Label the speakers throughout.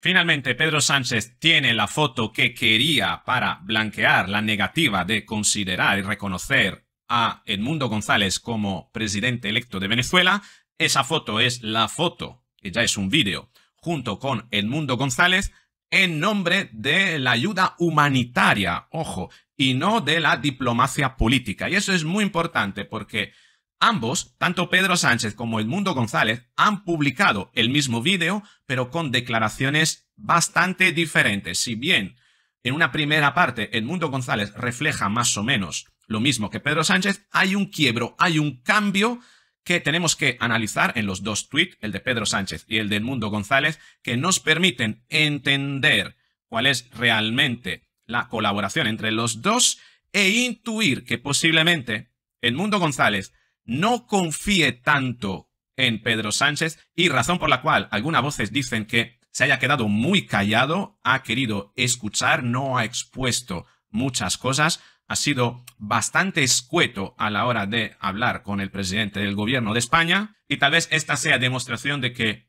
Speaker 1: Finalmente, Pedro Sánchez tiene la foto que quería para blanquear la negativa de considerar y reconocer a Edmundo González como presidente electo de Venezuela. Esa foto es la foto, que ya es un vídeo, junto con Edmundo González en nombre de la ayuda humanitaria, ojo, y no de la diplomacia política. Y eso es muy importante porque Ambos, tanto Pedro Sánchez como Edmundo González, han publicado el mismo vídeo, pero con declaraciones bastante diferentes. Si bien en una primera parte Edmundo González refleja más o menos lo mismo que Pedro Sánchez, hay un quiebro, hay un cambio que tenemos que analizar en los dos tweets, el de Pedro Sánchez y el de Edmundo González, que nos permiten entender cuál es realmente la colaboración entre los dos e intuir que posiblemente Edmundo González no confíe tanto en Pedro Sánchez y razón por la cual algunas voces dicen que se haya quedado muy callado, ha querido escuchar, no ha expuesto muchas cosas, ha sido bastante escueto a la hora de hablar con el presidente del gobierno de España y tal vez esta sea demostración de que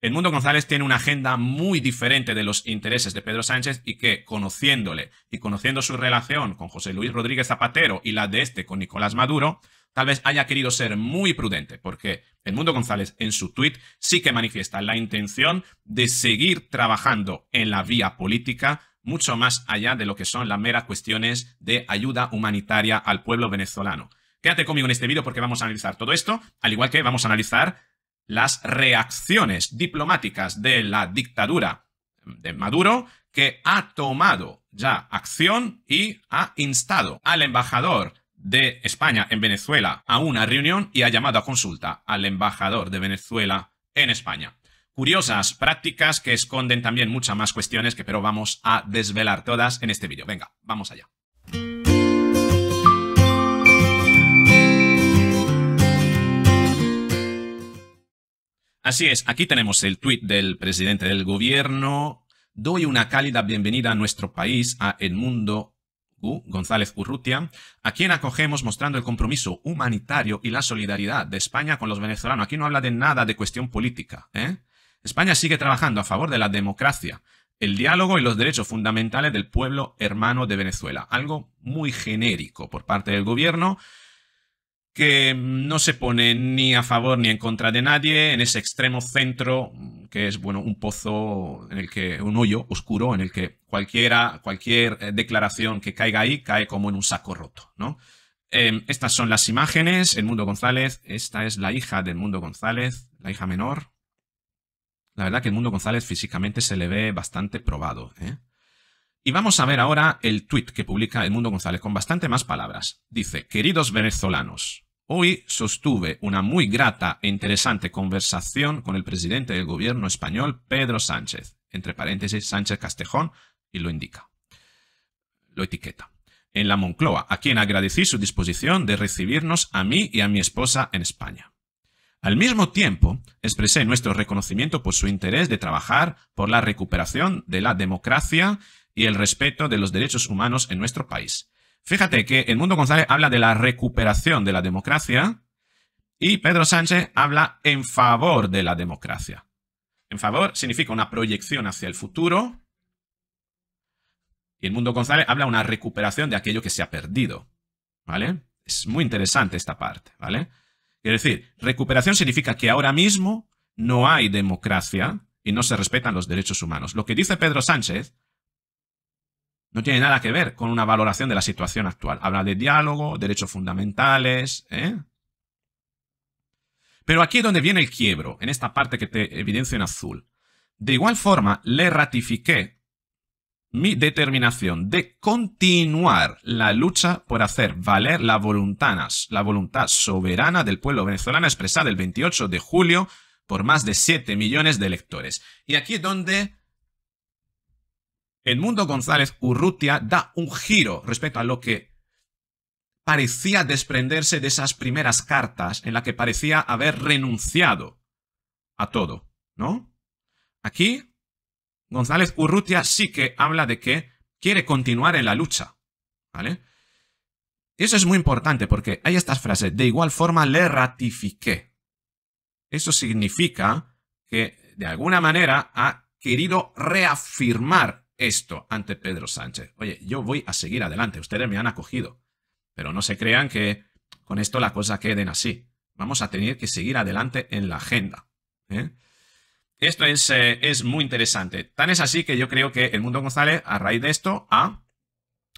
Speaker 1: el mundo González tiene una agenda muy diferente de los intereses de Pedro Sánchez y que, conociéndole y conociendo su relación con José Luis Rodríguez Zapatero y la de este con Nicolás Maduro, Tal vez haya querido ser muy prudente, porque el Mundo González en su tweet sí que manifiesta la intención de seguir trabajando en la vía política mucho más allá de lo que son las meras cuestiones de ayuda humanitaria al pueblo venezolano. Quédate conmigo en este vídeo porque vamos a analizar todo esto, al igual que vamos a analizar las reacciones diplomáticas de la dictadura de Maduro, que ha tomado ya acción y ha instado al embajador de España en Venezuela a una reunión y ha llamado a consulta al embajador de Venezuela en España. Curiosas prácticas que esconden también muchas más cuestiones que pero vamos a desvelar todas en este vídeo. Venga, vamos allá. Así es, aquí tenemos el tweet del presidente del gobierno. Doy una cálida bienvenida a nuestro país, a el mundo, U. González Urrutia, a quien acogemos mostrando el compromiso humanitario y la solidaridad de España con los venezolanos. Aquí no habla de nada de cuestión política. ¿eh? España sigue trabajando a favor de la democracia, el diálogo y los derechos fundamentales del pueblo hermano de Venezuela. Algo muy genérico por parte del gobierno que no se pone ni a favor ni en contra de nadie en ese extremo centro que es bueno, un pozo en el que, un hoyo oscuro en el que cualquiera, cualquier eh, declaración que caiga ahí cae como en un saco roto, ¿no? Em, estas son las imágenes, el Mundo González, esta es la hija del Mundo González, la hija menor. La verdad que el Mundo González físicamente se le ve bastante probado, ¿eh? Y vamos a ver ahora el tuit que publica el Mundo González con bastante más palabras. Dice, queridos venezolanos, Hoy sostuve una muy grata e interesante conversación con el presidente del gobierno español, Pedro Sánchez, entre paréntesis Sánchez Castejón, y lo indica, lo etiqueta, en la Moncloa, a quien agradecí su disposición de recibirnos a mí y a mi esposa en España. Al mismo tiempo, expresé nuestro reconocimiento por su interés de trabajar por la recuperación de la democracia y el respeto de los derechos humanos en nuestro país, Fíjate que el mundo González habla de la recuperación de la democracia y Pedro Sánchez habla en favor de la democracia. En favor significa una proyección hacia el futuro y el mundo González habla de una recuperación de aquello que se ha perdido. ¿Vale? Es muy interesante esta parte, ¿vale? Quiero decir, recuperación significa que ahora mismo no hay democracia y no se respetan los derechos humanos. Lo que dice Pedro Sánchez no tiene nada que ver con una valoración de la situación actual. Habla de diálogo, derechos fundamentales. ¿eh? Pero aquí es donde viene el quiebro, en esta parte que te evidencio en azul. De igual forma, le ratifiqué mi determinación de continuar la lucha por hacer valer la voluntad, la voluntad soberana del pueblo venezolano expresada el 28 de julio por más de 7 millones de electores. Y aquí es donde el mundo González Urrutia da un giro respecto a lo que parecía desprenderse de esas primeras cartas en las que parecía haber renunciado a todo, ¿no? Aquí, González Urrutia sí que habla de que quiere continuar en la lucha, ¿vale? Eso es muy importante porque hay estas frases, de igual forma le ratifiqué. Eso significa que de alguna manera ha querido reafirmar esto ante Pedro Sánchez. Oye, yo voy a seguir adelante, ustedes me han acogido. Pero no se crean que con esto la cosa queden así. Vamos a tener que seguir adelante en la agenda. ¿eh? Esto eh, es, muy interesante. Tan es así que yo creo que el mundo González, a raíz de esto, ha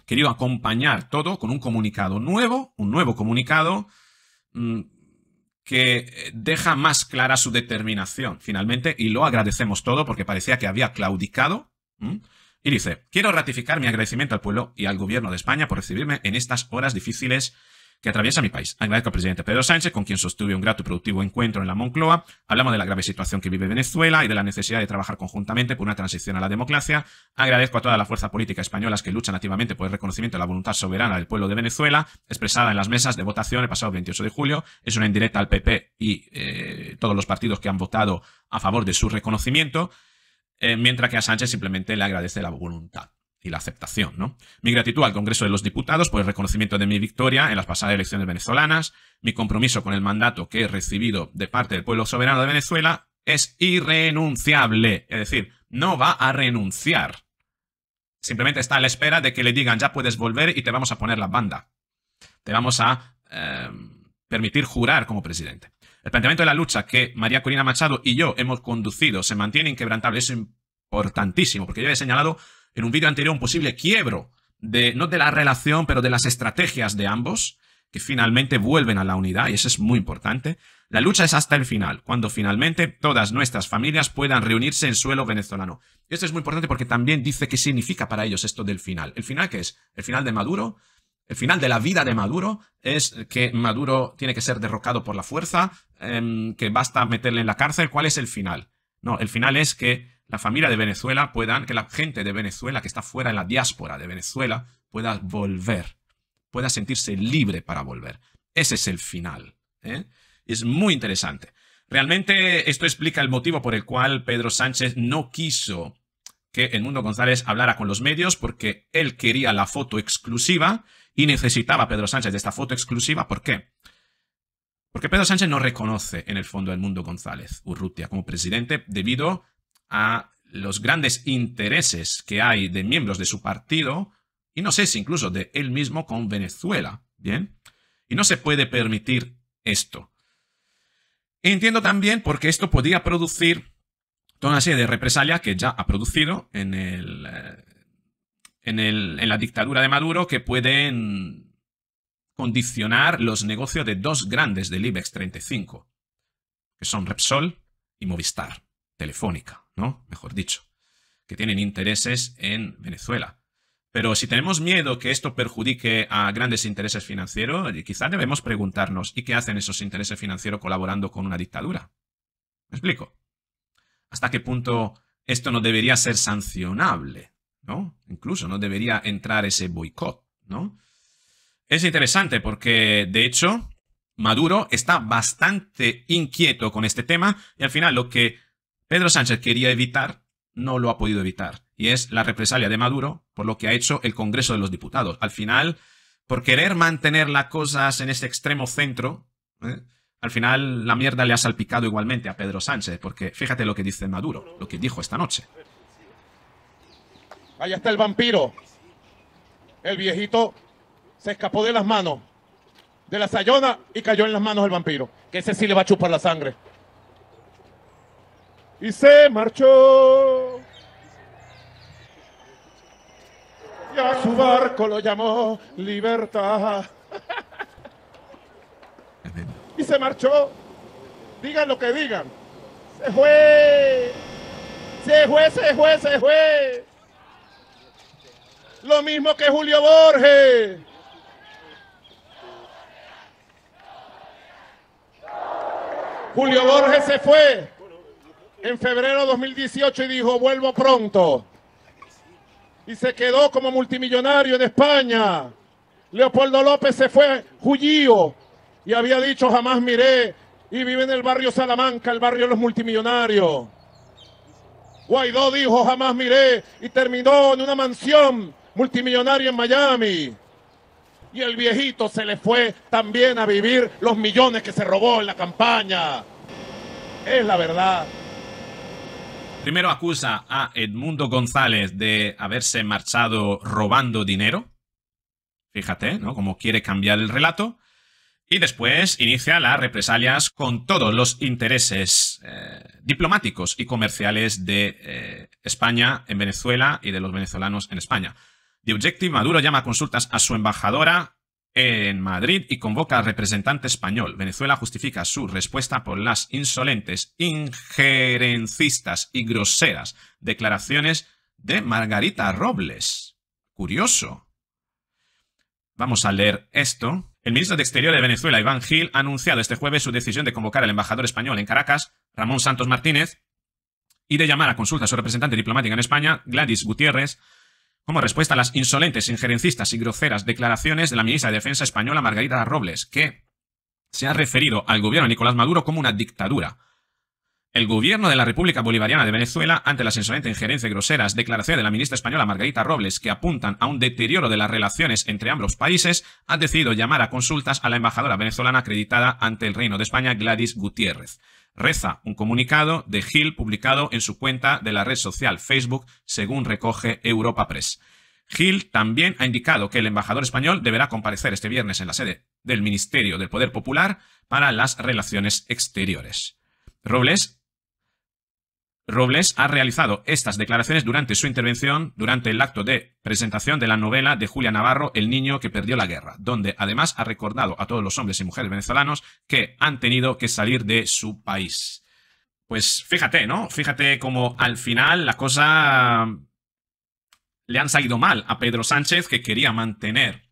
Speaker 1: querido acompañar todo con un comunicado nuevo, un nuevo comunicado mm, que eh, deja más clara su determinación finalmente, y lo agradecemos todo porque parecía que había claudicado. Y dice, quiero ratificar mi agradecimiento al pueblo y al gobierno de España por recibirme en estas horas difíciles que atraviesa mi país. Agradezco al presidente Pedro Sánchez, con quien sostuve un grato y productivo encuentro en la Moncloa. Hablamos de la grave situación que vive Venezuela y de la necesidad de trabajar conjuntamente por una transición a la democracia. Agradezco a toda la fuerza política española que luchan activamente por el reconocimiento de la voluntad soberana del pueblo de Venezuela, expresada en las mesas de votación el pasado 28 de julio. Es una indirecta al PP y eh, todos los partidos que han votado a favor de su reconocimiento. Eh, mientras que a Sánchez simplemente le agradece la voluntad y la aceptación. ¿no? Mi gratitud al Congreso de los Diputados por el reconocimiento de mi victoria en las pasadas elecciones venezolanas, mi compromiso con el mandato que he recibido de parte del pueblo soberano de Venezuela es irrenunciable, es decir, no va a renunciar. Simplemente está a la espera de que le digan ya puedes volver y te vamos a poner la banda. Te vamos a eh, permitir jurar como presidente. El planteamiento de la lucha que María Corina Machado y yo hemos conducido se mantiene inquebrantable. es importantísimo, porque yo he señalado en un vídeo anterior un posible quiebro de, no de la relación, pero de las estrategias de ambos, que finalmente vuelven a la unidad, y eso es muy importante. La lucha es hasta el final, cuando finalmente todas nuestras familias puedan reunirse en suelo venezolano. Esto es muy importante porque también dice qué significa para ellos esto del final. ¿El final qué es? ¿El final de Maduro? El final de la vida de Maduro es que Maduro tiene que ser derrocado por la fuerza, em, que basta meterle en la cárcel. ¿Cuál es el final? No, el final es que la familia de Venezuela puedan, que la gente de Venezuela que está fuera en la diáspora de Venezuela pueda volver, pueda sentirse libre para volver. Ese es el final. ¿eh? Es muy interesante. Realmente esto explica el motivo por el cual Pedro Sánchez no quiso que mundo González hablara con los medios porque él quería la foto exclusiva y necesitaba Pedro Sánchez de esta foto exclusiva. ¿Por qué? Porque Pedro Sánchez no reconoce en el fondo el mundo González Urrutia como presidente debido a los grandes intereses que hay de miembros de su partido y no sé si incluso de él mismo con Venezuela. ¿Bien? Y no se puede permitir esto. Entiendo también porque esto podía producir toda una serie de represalias que ya ha producido en el eh, en, la dictadura de Maduro que pueden condicionar los negocios de dos grandes del IBEX 35, que son Repsol y Movistar, Telefónica, ¿no? Mejor dicho, que tienen intereses en Venezuela. Pero si tenemos miedo que esto perjudique a grandes intereses financieros, eh, quizás debemos preguntarnos, ¿y qué hacen esos intereses financieros colaborando con una dictadura? ¿Me explico? ¿Hasta qué punto esto no debería ser sancionable? Incluso no debería entrar ese boicot, ¿no? Es interesante porque, de hecho, Maduro está bastante inquieto con este tema y al final lo que Pedro Sánchez quería evitar no lo ha podido evitar. Y es la represalia de Maduro por lo que ha hecho el Congreso de los Diputados. Al final, por querer mantener las cosas en ese extremo centro, ¿eh? al final la mierda le ha salpicado igualmente a Pedro Sánchez, porque fíjate lo que dice Maduro, lo que dijo esta noche.
Speaker 2: Allá está el vampiro. El viejito se escapó de las manos de la sayona y cayó en las manos del vampiro. Que ese sí le va a chupar la sangre. Y se marchó. Y a su barco lo llamó Libertad. y se marchó. Digan lo que digan. Se fue. Se fue, se fue, se fue. Lo mismo que Julio Borges. Julio Borges se fue en febrero de 2018 y dijo, vuelvo pronto. Y se quedó como multimillonario en España. Leopoldo López se fue Jullío y había dicho, jamás miré. Y vive en el barrio Salamanca, el barrio de los multimillonarios. Guaidó dijo, jamás miré. Y terminó en una mansión multimillonario en Miami. Y el viejito se le fue también a vivir los millones que se robó en la campaña. Es la verdad.
Speaker 1: Primero acusa a Edmundo González de haberse marchado robando dinero. Fíjate, ¿no? como quiere cambiar el relato. Y después inicia las represalias con todos los intereses eh, diplomáticos y comerciales de eh, España en Venezuela y de los venezolanos en España. The Objective Maduro llama a consultas a su embajadora en Madrid y convoca al representante español. Venezuela justifica su respuesta por las insolentes, injerencistas y groseras declaraciones de Margarita Robles. Curioso. Vamos a leer esto. El ministro de Exteriores de Venezuela, Iván Gil, ha anunciado este jueves su decisión de convocar al embajador español en Caracas, Ramón Santos Martínez, y de llamar a consulta a su representante diplomática en España, Gladys Gutiérrez, como respuesta a las insolentes, injerencistas y groseras declaraciones de la ministra de Defensa española Margarita Robles, que se ha referido al gobierno de Nicolás Maduro como una dictadura. El gobierno de la República Bolivariana de Venezuela, ante las insolentes injerencias y groseras declaraciones de la ministra española Margarita Robles que apuntan a un deterioro de las relaciones entre ambos países, ha decidido llamar a consultas a la embajadora venezolana acreditada ante el Reino de España, Gladys Gutiérrez reza un comunicado de Gil publicado en su cuenta de la red social Facebook, según recoge Europa Press. Gil también ha indicado que el embajador español deberá comparecer este viernes en la sede del Ministerio del Poder Popular para las Relaciones Exteriores. Robles Robles ha realizado estas declaraciones durante su intervención durante el acto de presentación de la novela de Julia Navarro El niño que perdió la guerra, donde además ha recordado a todos los hombres y mujeres venezolanos que han tenido que salir de su país. Pues fíjate, ¿no? Fíjate cómo al final la cosa mm, le han salido mal a Pedro Sánchez que quería mantener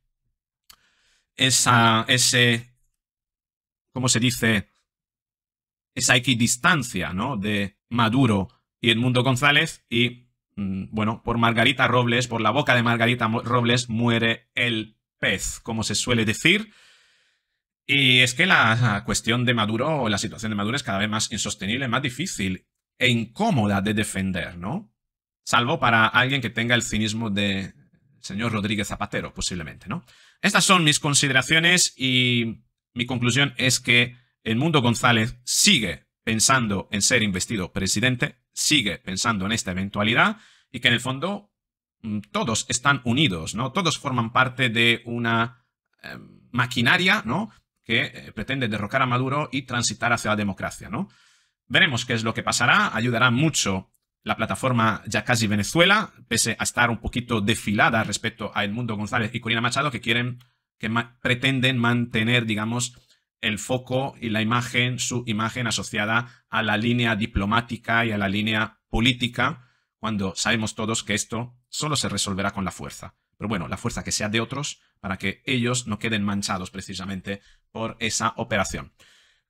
Speaker 1: esa, ese, ¿cómo se dice? Esa equidistancia, ¿no? De Maduro y Edmundo González y, mm, bueno, por Margarita Robles, por la boca de Margarita Robles muere el pez, como se suele decir. Y es que la cuestión de Maduro, la situación de Maduro es cada vez más insostenible, más difícil e incómoda de defender, ¿no? Salvo para alguien que tenga el cinismo de señor Rodríguez Zapatero, posiblemente, ¿no? Estas son mis consideraciones y mi conclusión es que Edmundo González sigue pensando en ser investido presidente, sigue pensando en esta eventualidad y que en el fondo mm, todos están unidos, ¿no? Todos forman parte de una em, maquinaria, ¿no? Que eh, pretende derrocar a Maduro y transitar hacia la democracia, ¿no? Veremos qué es lo que pasará, ayudará mucho la plataforma ya casi Venezuela, pese a estar un poquito desfilada respecto a Edmundo González y Corina Machado, que quieren, que pretenden mantener, digamos, el foco y la imagen, su imagen asociada a la línea diplomática y a la línea política, cuando sabemos todos que esto solo se resolverá con la fuerza. Pero bueno, la fuerza que sea de otros para que ellos no queden manchados precisamente por esa operación.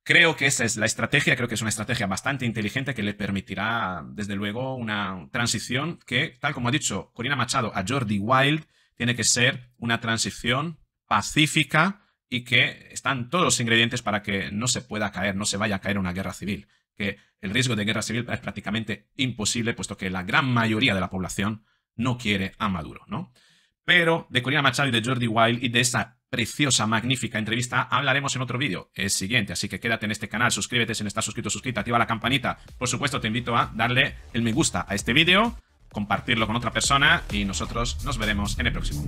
Speaker 1: Creo que esa es la estrategia, creo que es una estrategia bastante inteligente que le permitirá, desde luego, una transición que, tal como ha dicho Corina Machado a Jordi Wild, tiene que ser una transición pacífica, y que están todos los ingredientes para que no se pueda caer, no se vaya a caer una guerra civil, que el riesgo de guerra civil es prácticamente imposible, puesto que la gran mayoría de la población no quiere a Maduro, ¿no? Pero de Corina Machado y de Jordi Wild y de esa preciosa, magnífica entrevista hablaremos en otro vídeo, el siguiente, así que quédate en este canal, suscríbete si no estás suscrito, suscríbete, activa la campanita, por supuesto te invito a darle el me gusta a este vídeo, compartirlo con otra persona y nosotros nos veremos en el próximo.